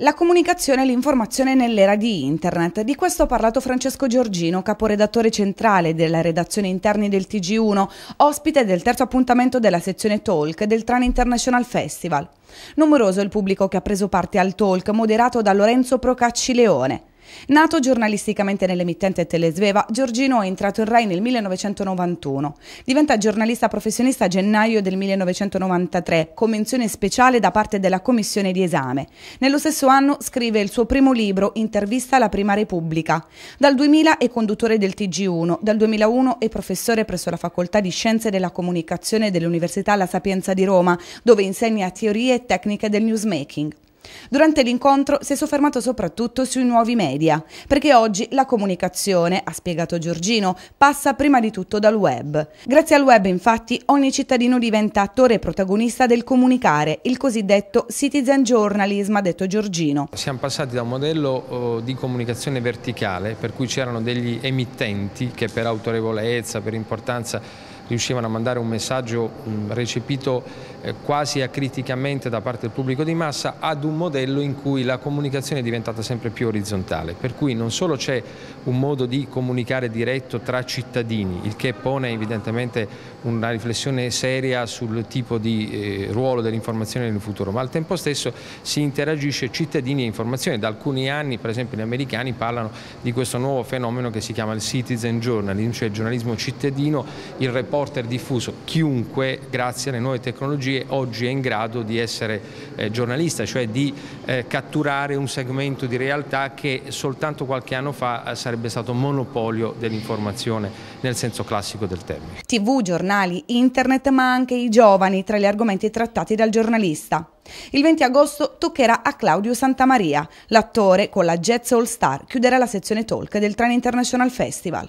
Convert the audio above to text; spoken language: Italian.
La comunicazione e l'informazione nell'era di Internet. Di questo ha parlato Francesco Giorgino, caporedattore centrale della redazione interni del TG1, ospite del terzo appuntamento della sezione Talk del Tran International Festival. Numeroso il pubblico che ha preso parte al Talk, moderato da Lorenzo Procacci Leone. Nato giornalisticamente nell'emittente Telesveva, Giorgino è entrato in Rai nel 1991. Diventa giornalista professionista a gennaio del 1993, con menzione speciale da parte della commissione di esame. Nello stesso anno scrive il suo primo libro, Intervista alla Prima Repubblica. Dal 2000 è conduttore del TG1, dal 2001 è professore presso la Facoltà di Scienze della Comunicazione dell'Università La Sapienza di Roma, dove insegna teorie e tecniche del newsmaking. Durante l'incontro si è soffermato soprattutto sui nuovi media, perché oggi la comunicazione, ha spiegato Giorgino, passa prima di tutto dal web. Grazie al web, infatti, ogni cittadino diventa attore e protagonista del comunicare, il cosiddetto citizen journalism, ha detto Giorgino. Siamo passati da un modello oh, di comunicazione verticale, per cui c'erano degli emittenti che per autorevolezza, per importanza riuscivano a mandare un messaggio mm, recepito eh, quasi acriticamente da parte del pubblico di massa ad un modello in cui la comunicazione è diventata sempre più orizzontale, per cui non solo c'è un modo di comunicare diretto tra cittadini, il che pone evidentemente una riflessione seria sul tipo di eh, ruolo dell'informazione nel futuro, ma al tempo stesso si interagisce cittadini e informazione. Da alcuni anni, per esempio, gli americani parlano di questo nuovo fenomeno che si chiama il citizen journalism, cioè il giornalismo cittadino, il report reporter diffuso. Chiunque, grazie alle nuove tecnologie, oggi è in grado di essere eh, giornalista, cioè di eh, catturare un segmento di realtà che soltanto qualche anno fa eh, sarebbe stato monopolio dell'informazione nel senso classico del termine. TV, giornali, internet, ma anche i giovani tra gli argomenti trattati dal giornalista. Il 20 agosto toccherà a Claudio Santamaria. L'attore con la Jazz All Star chiuderà la sezione talk del Train International Festival.